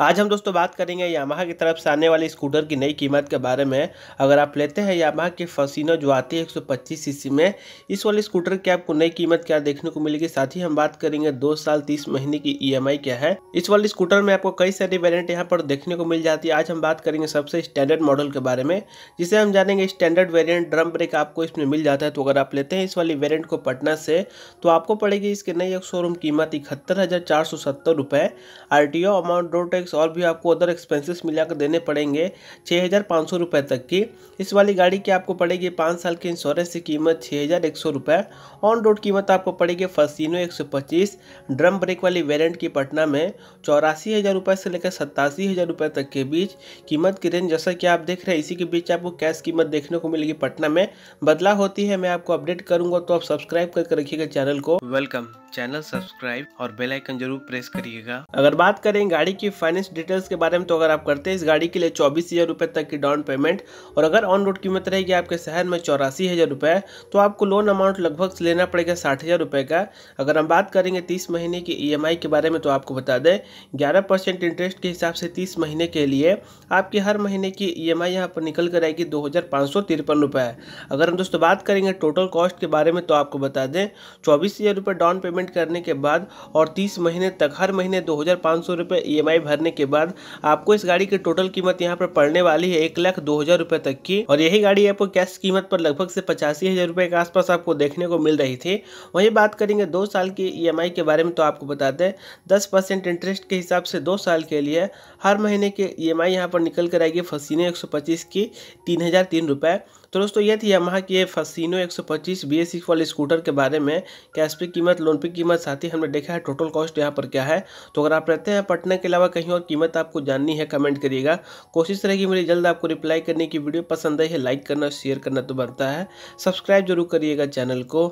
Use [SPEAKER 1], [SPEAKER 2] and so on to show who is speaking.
[SPEAKER 1] आज हम दोस्तों बात करेंगे यामाहा की तरफ से आने वाली स्कूटर की नई कीमत के बारे में अगर आप लेते हैं यामाहा की फसिनो जो आती है 125 सीसी में इस वाली स्कूटर की आपको नई कीमत क्या देखने को मिलेगी साथ ही हम बात करेंगे दो साल तीस महीने की ईएमआई e क्या है इस वाली स्कूटर में आपको कई सारी वेरियंट यहाँ पर देखने को मिल जाती है आज हम बात करेंगे सबसे स्टैंडर्ड मॉडल के बारे में जिसे हम जानेंगे स्टैंडर्ड वेरियंट ड्रम ब्रेक आपको इसमें मिल जाता है तो अगर आप लेते हैं इस वाली वेरियंट को पटना से तो आपको पड़ेगी इसके नई शोरूम कीमत इकहत्तर हज़ार चार सौ सत्तर अमाउंट रोड टैक्स और भी आपको अदर एक्सपेंसेस मिलाकर देने पड़ेंगे छः हज़ार पाँच सौ रुपये तक की इस वाली गाड़ी की आपको पड़ेगी पाँच साल के इंश्योरेंस की कीमत छः हज़ार एक सौ रुपये ऑन रोड कीमत आपको पड़ेगी फसिनो एक सौ पच्चीस ड्रम ब्रेक वाली वेरियंट की पटना में चौरासी हज़ार रुपये से लेकर सत्तासी हज़ार रुपये तक के बीच कीमत की रेंज जैसा कि आप देख रहे हैं इसी के बीच आपको कैश कीमत देखने को मिलेगी पटना में बदला होती है मैं आपको अपडेट करूंगा तो आप सब्सक्राइब करके रखिएगा चैनल को वेलकम चैनल सब्सक्राइब और बेल आइकन जरूर प्रेस करिएगा अगर बात करें गाड़ी की फाइनेंस फाइनेंस डिटेल्स के बारे में तो अगर आप करते हैं इस गाड़ी के लिए चौबीस हज़ार रुपये तक की डाउन पेमेंट और अगर ऑन रोड कीमत रहेगी आपके शहर में चौरासी हज़ार रुपये तो आपको लोन अमाउंट लगभग लेना पड़ेगा साठ हज़ार रुपये का अगर हम बात करेंगे तीस महीने की ई e के बारे में तो आपको बता दें ग्यारह परसेंट इंटरेस्ट के हिसाब से तीस महीने के लिए आपकी हर महीने की ई एम आई यहाँ पर निकल कर आएगी दो हज़ार सौ तिरपन अगर हम दोस्तों बात करेंगे टोटल कॉस्ट के बारे में तो आपको बता दें चौबीस हज़ार डाउन पेमेंट करने के बाद और तीस महीने तक हर महीने दो हज़ार पाँच सौ रुपये ई e एम आई भरने करने के बाद आपको इस गाड़ी की टोटल कीमत यहाँ पर पड़ने वाली है एक लाख दो हजार रुपए तक की और यही गाड़ी आपको कैश कीमत पर लगभग से पचासी हजार रुपए के आसपास आपको देखने को मिल रही थी वही बात करेंगे दो साल की ई e के बारे में तो आपको बता दें दस इंटरेस्ट के हिसाब से दो साल के लिए हर महीने के ई एम आई पर निकल कर आएगी फसीने एक की तीन हजार तो दोस्तों ये थी यामाहा की पच्चीस फसिनो 125 बीएससिक्स वाले स्कूटर के बारे में कैश पे कीमत लोन पे कीमत साथ ही हमने देखा है टोटल कॉस्ट यहाँ पर क्या है तो अगर आप रहते हैं पटना के अलावा कहीं और कीमत आपको जाननी है कमेंट करिएगा कोशिश रहेगी मेरी जल्द आपको रिप्लाई करने की वीडियो पसंद आई है लाइक करना शेयर करना तो बनता है सब्सक्राइब जरूर करिएगा चैनल को